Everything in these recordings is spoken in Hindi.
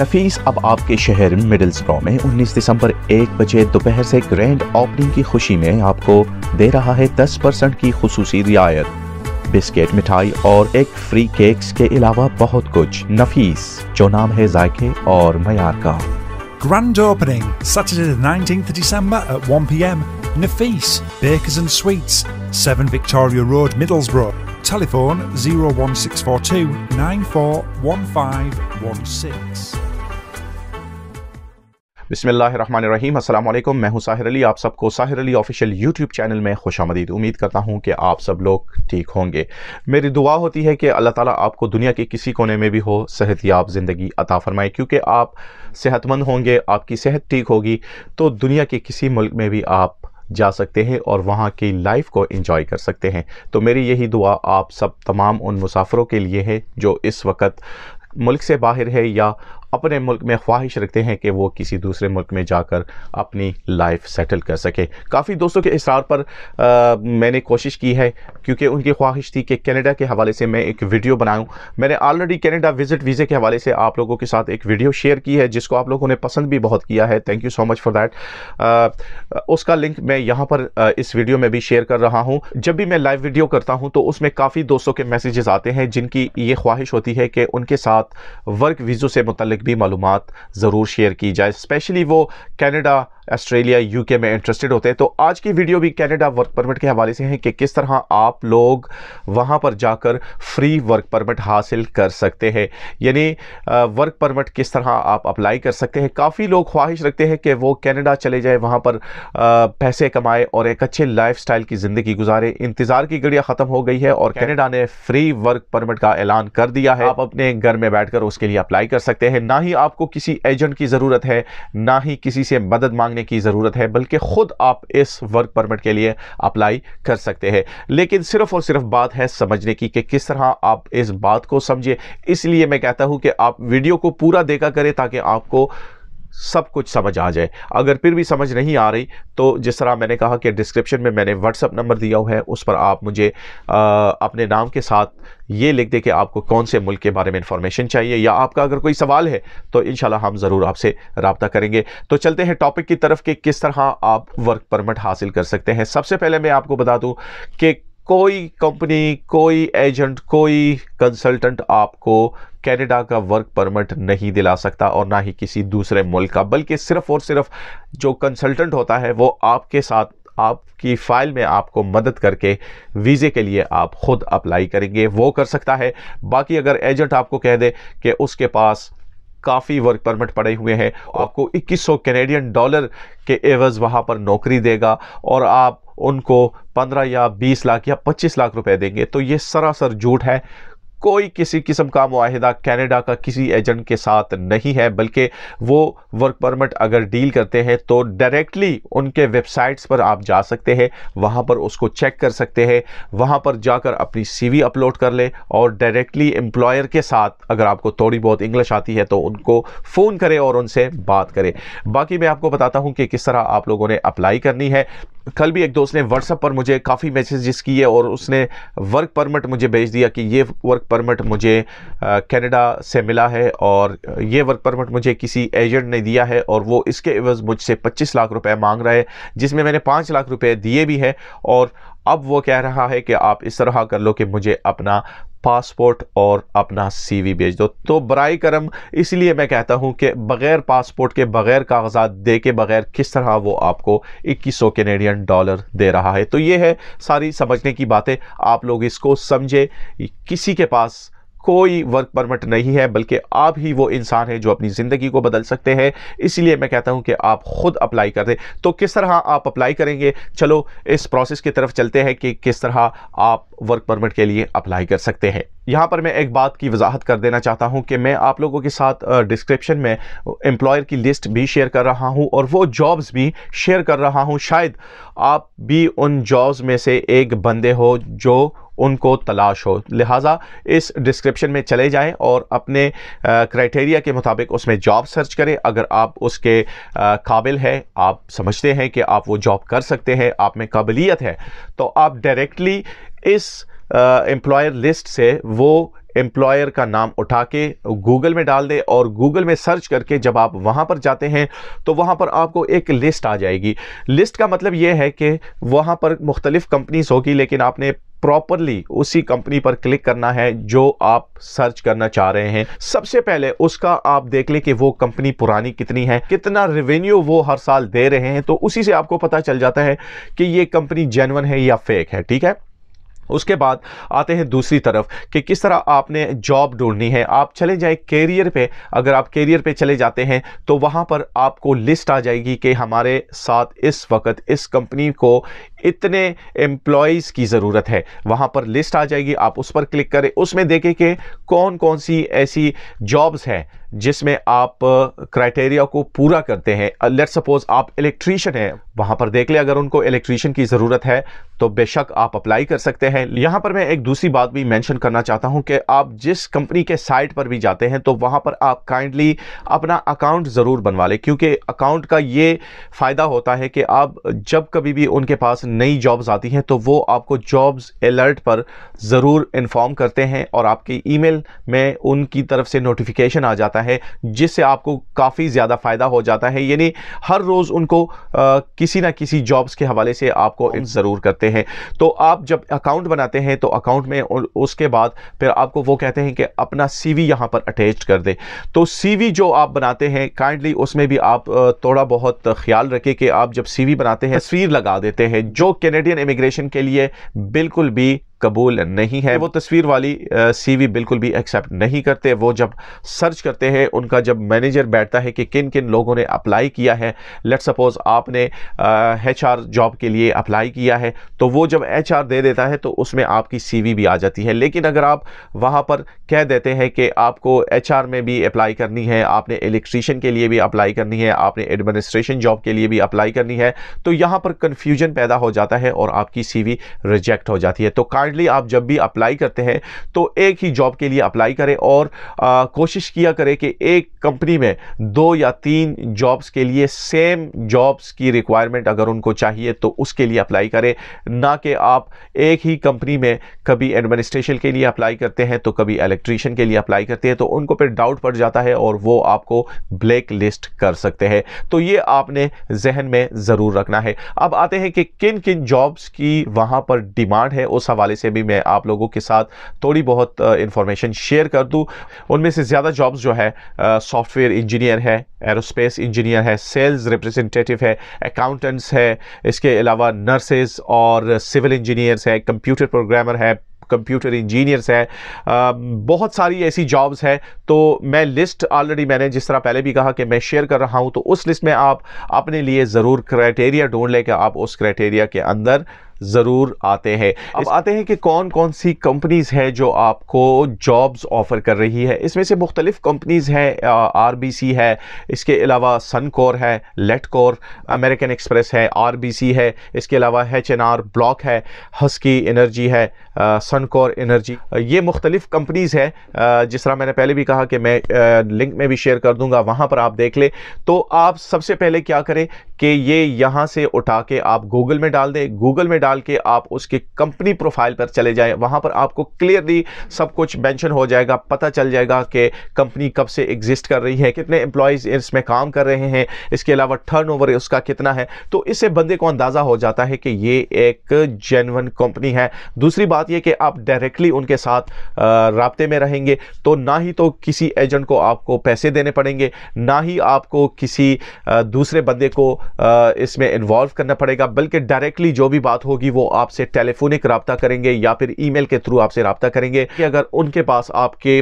नफीस अब आपके शहर मिडल्सब्रो में 19 दिसंबर एक बजे दोपहर से ग्रैंड ओपनिंग की खुशी में आपको दे रहा है 10 परसेंट की खसूसी रियायत बिस्किट मिठाई और एक फ्री केक्स के अलावा बहुत कुछ नफीस जो नाम है जायके और मैार का Grand opening, Saturday the 19th of December at 1 p.m. Nafis, Bakers and Sweets, 7 Victoria Road, Middlesbrough. Telephone 01642 941516. अस्सलाम वालेकुम मैं हूं साहिर अली आप सबको Sahir Ali official YouTube channel में खुश आमदीद उम्मीद करता हूं कि आप सब लोग ठीक होंगे मेरी दुआ होती है कि अल्लाह ताला आपको दुनिया के किसी कोने में भी हो सेहत याब ज़िंदगी अता फरमाए क्योंकि आप सेहतमंद होंगे आपकी सेहत ठीक होगी तो दुनिया के किसी मुल्क में भी आप जा सकते हैं और वहाँ की लाइफ को इंजॉय कर सकते हैं तो मेरी यही दुआ आप सब तमाम उन मुसाफरों के लिए है जो इस वक्त मुल्क से बाहर है या अपने मुल्क में ख्वाहिश रखते हैं कि वो किसी दूसरे मुल्क में जाकर अपनी लाइफ सेटल कर सके काफ़ी दोस्तों के इसरार पर आ, मैंने कोशिश की है क्योंकि उनकी ख्वाहिश थी कि कनाडा के हवाले से मैं एक वीडियो बनाऊँ मैंने ऑलरेडी कनाडा विज़िट वीज़े के हवाले से आप लोगों के साथ एक वीडियो शेयर की है जिसको आप लोगों ने पसंद भी बहुत किया है thank you so much for that उसका लिंक मैं यहाँ पर इस वीडियो में भी शेयर कर रहा हूँ जब भी मैं लाइव वीडियो करता हूँ तो उसमें काफ़ी दोस्तों के मैसेजेस आते हैं जिनकी ये ख्वाहिश होती है कि उनके साथ वर्क वीज़ों से मुतल मुतलिक भी मालूम ज़रूर शेयर की जाए स्पेशली वो कैनेडा ऑस्ट्रेलिया यूके में इंटरेस्टेड होते हैं तो आज की वीडियो भी कैनेडा वर्क परमिट के हवाले से है कि किस तरह आप लोग वहाँ पर जाकर फ्री वर्क परमिट हासिल कर सकते हैं यानी वर्क परमिट किस तरह आप अप्लाई कर सकते हैं काफ़ी लोग ख्वाहिश रखते हैं कि वो कैनेडा चले जाए वहाँ पर पैसे कमाए और एक अच्छे लाइफ की ज़िंदगी गुजारे इंतज़ार की घड़ियाँ ख़त्म हो गई है और कैनेडा ने फ्री वर्क परमिट का ऐलान कर दिया है आप अपने घर में बैठ उसके लिए अप्लाई कर सकते हैं ना ही आपको किसी एजेंट की ज़रूरत है ना ही किसी से मदद मांग करने की ज़रूरत है बल्कि ख़ुद आप इस वर्क परमिट के लिए अप्लाई कर सकते हैं लेकिन सिर्फ और सिर्फ बात है समझने की कि किस तरह आप इस बात को समझिए इसलिए मैं कहता हूँ कि आप वीडियो को पूरा देखा करें ताकि आपको सब कुछ समझ आ जाए अगर फिर भी समझ नहीं आ रही तो जिस तरह मैंने कहा कि डिस्क्रिप्शन में मैंने व्हाट्सअप नंबर दिया हुआ है उस पर आप मुझे आ, अपने नाम के साथ ये लिख दें कि आपको कौन से मुल्क के बारे में इंफॉर्मेशन चाहिए या आपका अगर कोई सवाल है तो इन हम ज़रूर आपसे रबता करेंगे तो चलते हैं टॉपिक की तरफ कि किस तरह आप वर्क परमिट हासिल कर सकते हैं सबसे पहले मैं आपको बता दूँ कि कोई कंपनी कोई एजेंट कोई कंसल्टेंट आपको कनाडा का वर्क परमिट नहीं दिला सकता और ना ही किसी दूसरे मुल्क का बल्कि सिर्फ और सिर्फ जो कंसल्टेंट होता है वो आपके साथ आपकी फ़ाइल में आपको मदद करके वीज़े के लिए आप ख़ुद अप्लाई करेंगे वो कर सकता है बाकी अगर एजेंट आपको कह दे कि उसके पास काफ़ी वर्क परमिट पड़े हुए हैं आपको 2100 कैनेडियन डॉलर के एवज़ वहाँ पर नौकरी देगा और आप उनको 15 या 20 लाख या 25 लाख रुपए देंगे तो ये सरासर झूठ है कोई किसी किस्म का माहिदा कनाडा का किसी एजेंट के साथ नहीं है बल्कि वो वर्क परमिट अगर डील करते हैं तो डायरेक्टली उनके वेबसाइट्स पर आप जा सकते हैं वहाँ पर उसको चेक कर सकते हैं वहाँ पर जाकर अपनी सीवी अपलोड कर लें और डायरेक्टली एम्प्लॉयर के साथ अगर आपको थोड़ी बहुत इंग्लिश आती है तो उनको फ़ोन करें और उनसे बात करें बाकी मैं आपको बताता हूँ कि किस तरह आप लोगों ने अप्लाई करनी है कल भी एक दोस्त ने व्हाट्सअप पर मुझे काफ़ी मैसेजेस किए और उसने वर्क परमिट मुझे भेज दिया कि ये वर्क परमिट मुझे कनाडा से मिला है और ये वर्क परमिट मुझे किसी एजेंट ने दिया है और वो इसके एवज मुझसे 25 लाख रुपए मांग रहा है जिसमें मैंने 5 लाख रुपए दिए भी हैं और अब वो कह रहा है कि आप इस तरह कर लो कि मुझे अपना पासपोर्ट और अपना सीवी भेज दो तो बर करम इसलिए मैं कहता हूँ कि बग़ैर पासपोर्ट के बग़ैर कागजात दे के बग़ैर किस तरह वो आपको इक्कीस सौ कैनेडियन डॉलर दे रहा है तो ये है सारी समझने की बातें आप लोग इसको समझे किसी के पास कोई वर्क परमिट नहीं है बल्कि आप ही वो इंसान हैं जो अपनी ज़िंदगी को बदल सकते हैं इसीलिए मैं कहता हूं कि आप खुद अप्लाई कर दें तो किस तरह आप अप्लाई करेंगे चलो इस प्रोसेस की तरफ चलते हैं कि किस तरह आप वर्क परमिट के लिए अप्लाई कर सकते हैं यहाँ पर मैं एक बात की वजाहत कर देना चाहता हूँ कि मैं आप लोगों के साथ डिस्क्रिप्शन में एम्प्लॉयर की लिस्ट भी शेयर कर रहा हूँ और वो जॉब्स भी शेयर कर रहा हूँ शायद आप भी उन जॉब्स में से एक बंदे हो जो उनको तलाश हो लिहाजा इस डिस्क्रिप्शन में चले जाएं और अपने क्राइटेरिया के मुताबिक उसमें जॉब सर्च करें अगर आप उसके काबिल हैं आप समझते हैं कि आप वो जॉब कर सकते हैं आप में काबिलियत है तो आप डायरेक्टली इस एम्प्लॉयर लिस्ट से वो एम्प्लॉयर का नाम उठा के गूगल में डाल दे और गूगल में सर्च करके जब आप वहाँ पर जाते हैं तो वहाँ पर आपको एक लिस्ट आ जाएगी लिस्ट का मतलब ये है कि वहाँ पर मुख्तलिफ़ कंपनीज होगी लेकिन आपने प्रॉपरली उसी कंपनी पर क्लिक करना है जो आप सर्च करना चाह रहे हैं सबसे पहले उसका आप देख लें कि वो कंपनी पुरानी कितनी है कितना रेवेन्यू वो हर साल दे रहे हैं तो उसी से आपको पता चल जाता है कि ये कंपनी जेनवन है या फेक है ठीक है उसके बाद आते हैं दूसरी तरफ कि किस तरह आपने जॉब ढूंढनी है आप चले जाएं कैरियर पे अगर आप कैरियर पे चले जाते हैं तो वहाँ पर आपको लिस्ट आ जाएगी कि हमारे साथ इस वक्त इस कंपनी को इतने एम्प्लॉयज़ की ज़रूरत है वहाँ पर लिस्ट आ जाएगी आप उस पर क्लिक करें उसमें देखें कि कौन कौन सी ऐसी जॉब्स हैं जिसमें आप क्राइटेरिया को पूरा करते हैं लेट सपोज आप इलेक्ट्रीशियन हैं वहाँ पर देख लें अगर उनको इलेक्ट्रीशियन की ज़रूरत है तो बेशक आप अप्लाई कर सकते हैं हैं यहाँ पर मैं एक दूसरी बात भी मेंशन करना चाहता हूँ कि आप जिस कंपनी के साइट पर भी जाते हैं तो वहाँ पर आप काइंडली अपना अकाउंट ज़रूर बनवा लें क्योंकि अकाउंट का ये फ़ायदा होता है कि आप जब कभी भी उनके पास नई जॉब्स आती हैं तो वो आपको जॉब्स अलर्ट पर ज़रूर इन्फॉर्म करते हैं और आपके ई में उनकी तरफ से नोटिफिकेशन आ जाता है जिससे आपको काफ़ी ज़्यादा फ़ायदा हो जाता है यानी हर रोज़ उनको आ, किसी ना किसी जॉब्स के हवाले से आपको हाँ। ज़रूर करते हैं तो आप जब अकाउंट अकाउंट बनाते हैं तो अकाउंट में और उसके बाद फिर आपको वो कहते हैं कि अपना सीवी यहाँ पर अटैच कर दे तो सीवी जो आप बनाते हैं काइंडली उसमें भी आप थोड़ा बहुत ख्याल रखें कि आप जब सीवी बनाते हैं तस्वीर लगा देते हैं जो कैनेडियन इमिग्रेशन के लिए बिल्कुल भी कबूल नहीं है हम्म। वो तस्वीर वाली सीवी बिल्कुल भी एक्सेप्ट नहीं करते वो जब सर्च करते हैं उनका जब मैनेजर बैठता है कि किन किन लोगों ने अप्लाई किया है लेट सपोज़ आपने एच आर जॉब के लिए अप्लाई किया है तो वो जब एच आर दे देता है तो उसमें आपकी सी वी भी आ जाती है लेकिन अगर आप वहाँ पर कह देते हैं कि आपको एच आर में भी अप्लाई करनी है आपने इलेक्ट्रीशियन के लिए भी अप्लाई करनी है आपने एडमिनिस्ट्रेशन जॉब के लिए भी अप्लाई करनी है तो यहाँ पर कन्फ्यूजन पैदा हो जाता है और आपकी सी वी रिजेक्ट हो जाती है तो हार्डली आप जब भी अप्लाई करते हैं तो एक ही जॉब के लिए अप्लाई करें और आ, कोशिश किया करें कि एक कंपनी में दो या तीन जॉब्स के लिए सेम जॉब्स की रिक्वायरमेंट अगर उनको चाहिए तो उसके लिए अप्लाई करें ना कि आप एक ही कंपनी में कभी एडमिनिस्ट्रेशन के लिए अप्लाई करते हैं तो कभी इलेक्ट्रीशियन के लिए अप्लाई करते हैं तो उनको फिर डाउट पड़ जाता है और वो आपको ब्लैक लिस्ट कर सकते हैं तो ये आपने जहन में ज़रूर रखना है अब आते हैं कि किन किन जॉब्स की वहाँ पर डिमांड है उस हवाले से भी मैं आप लोगों के साथ थोड़ी बहुत इंफॉर्मेशन शेयर कर दूँ उनमें से ज़्यादा जॉब्स जो है सॉफ्टवेयर इंजीनियर है एरोस्पेस इंजीनियर है सेल्स रिप्रेजेंटेटिव है अकाउंटेंट्स है इसके अलावा नर्सेज और सिविल इंजीनियर्स है कंप्यूटर प्रोग्रामर है कंप्यूटर इंजीनियर्स है बहुत सारी ऐसी जॉब्स हैं तो मैं लिस्ट ऑलरेडी मैंने जिस तरह पहले भी कहा कि मैं शेयर कर रहा हूं तो उस लिस्ट में आप अपने लिए ज़रूर क्राइटेरिया ढूंढ लें कि आप उस क्राइटेरिया के अंदर ज़रूर आते हैं अब आते हैं कि कौन कौन सी कंपनीज़ हैं जो आपको जॉब्स ऑफ़र कर रही है इसमें से मुख्तलिफ़ कंपनीज़ हैं आर बी सी है इसके अलावा सनकोर है लेटकोर अमेरिकन एक्सप्रेस है आर बी सी है इसके अलावा एच एन आर ब्लॉक है हस्की एनर्जी है सनकोर एनर्जी ये मुख्तलिफ़ कंपनीज़ है जिस तरह मैंने पहले भी कहा कि मैं लिंक में भी शेयर कर दूंगा वहाँ पर आप देख ले तो आप सबसे पहले क्या करें कि ये यहाँ से उठा के आप गूगल में डाल दें गूगल में डाल के आप उसके कंपनी प्रोफाइल पर चले जाएं वहाँ पर आपको क्लियरली सब कुछ मेंशन हो जाएगा पता चल जाएगा कि कंपनी कब से एग्जिस्ट कर रही है कितने एम्प्लॉयज़ इसमें काम कर रहे हैं इसके अलावा ओवर उसका कितना है तो इससे बंदे को अंदाज़ा हो जाता है कि ये एक जेनवन कंपनी है दूसरी बात यह कि आप डायरेक्टली उनके साथ रबते में रहेंगे तो ना ही तो किसी एजेंट को आपको पैसे देने पड़ेंगे ना ही आपको किसी दूसरे बंदे को इसमें इन्वॉल्व करना पड़ेगा बल्कि डायरेक्टली जो भी बात होगी वो आपसे टेलीफोनिक रबता करेंगे या फिर ईमेल के थ्रू आपसे रबता करेंगे कि अगर उनके पास आपके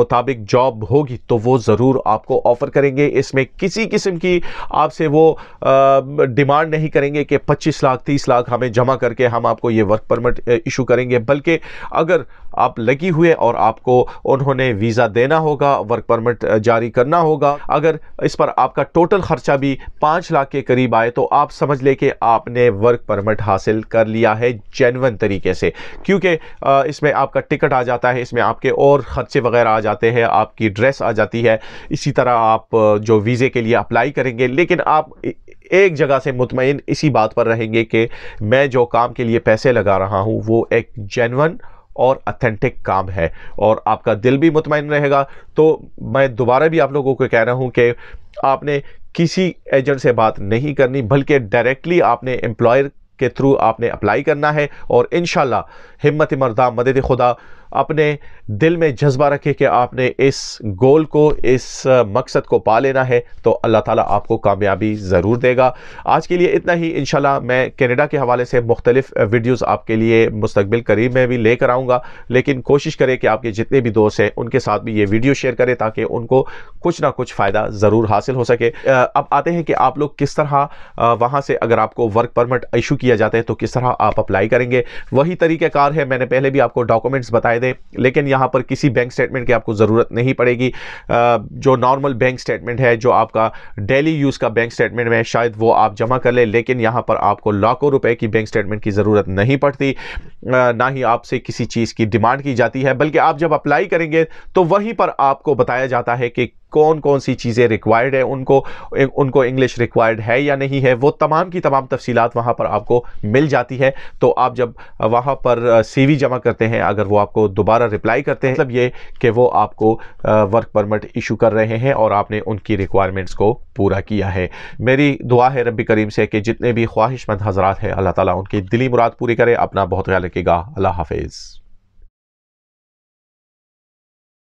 मुताबिक जॉब होगी तो वो ज़रूर आपको ऑफ़र करेंगे इसमें किसी किस्म की आपसे वो डिमांड नहीं करेंगे कि पच्चीस लाख तीस लाख हमें जमा करके हम आपको ये वर्क परमिट इशू करेंगे बल्कि अगर आप लगी हुए और आपको उन्होंने वीज़ा देना होगा वर्क परमिट जारी करना होगा अगर इस पर आपका टोटल ख़र्चा भी पाँच लाख के करीब आए तो आप समझ ले कि आपने वर्क परमिट हासिल कर लिया है जेनवन तरीके से क्योंकि इसमें आपका टिकट आ जाता है इसमें आपके और ख़र्चे वगैरह आ जाते हैं आपकी ड्रेस आ जाती है इसी तरह आप जो वीज़े के लिए अप्लाई करेंगे लेकिन आप एक जगह से मुतमिन इसी बात पर रहेंगे कि मैं जो काम के लिए पैसे लगा रहा हूँ वो एक जेनवन और अथेंटिक काम है और आपका दिल भी मुतमिन रहेगा तो मैं दोबारा भी आप लोगों को कह रहा हूँ कि आपने किसी एजेंट से बात नहीं करनी बल्कि डायरेक्टली आपने एम्प्लॉयर के थ्रू आपने अप्लाई करना है और इन हिम्मत मरदा मदद खुदा अपने दिल में जज्बा रखें कि आपने इस गोल को इस मकसद को पा लेना है तो अल्लाह ताला आपको कामयाबी ज़रूर देगा आज के लिए इतना ही इन मैं कनाडा के हवाले से मुख्तलिफ वीडियोज़ आपके लिए मुस्तबिल करीब में भी लेकर आऊँगा लेकिन कोशिश करें कि आपके जितने भी दोस्त हैं उनके साथ भी ये वीडियो शेयर करें ताकि उनको कुछ ना कुछ फ़ायदा ज़रूर हासिल हो सके अब आते हैं कि आप लोग किस तरह वहाँ से अगर आपको वर्क परमिट इशू किया जाता है तो किस तरह आप अप्लाई करेंगे वही तरीक़ेकार है मैंने पहले भी आपको डॉक्यूमेंट्स बताए दें लेकिन यहाँ पर किसी बैंक स्टेटमेंट की आपको ज़रूरत नहीं पड़ेगी जो नॉर्मल बैंक स्टेटमेंट है जो आपका डेली यूज़ का बैंक स्टेटमेंट है शायद वो आप जमा कर लें लेकिन यहाँ पर आपको लाखों रुपए की बैंक स्टेटमेंट की ज़रूरत नहीं पड़ती ना ही आपसे किसी चीज़ की डिमांड की जाती है बल्कि आप जब अप्लाई करेंगे तो वहीं पर आपको बताया जाता है कि कौन कौन सी चीज़ें रिक्वायर्ड है उनको उनको इंग्लिश रिक्वायर्ड है या नहीं है वो तमाम की तमाम तफसीत वहाँ पर आपको मिल जाती है तो आप जब वहाँ पर सी जमा करते हैं अगर वो आपको दोबारा रिप्लाई करते हैं मतलब ये कि वो आपको वर्क परमिट इशू कर रहे हैं और आपने उनकी रिक्वायरमेंट्स को पूरा किया है मेरी दुआ है रबी करीम से कि जितने भी ख्वाहिशमंद हजरात हैं अल्लाह ताला उनकी दिली मुराद पूरी करे अपना बहुत ख्याल रखेगा अल्लाह हाफिज़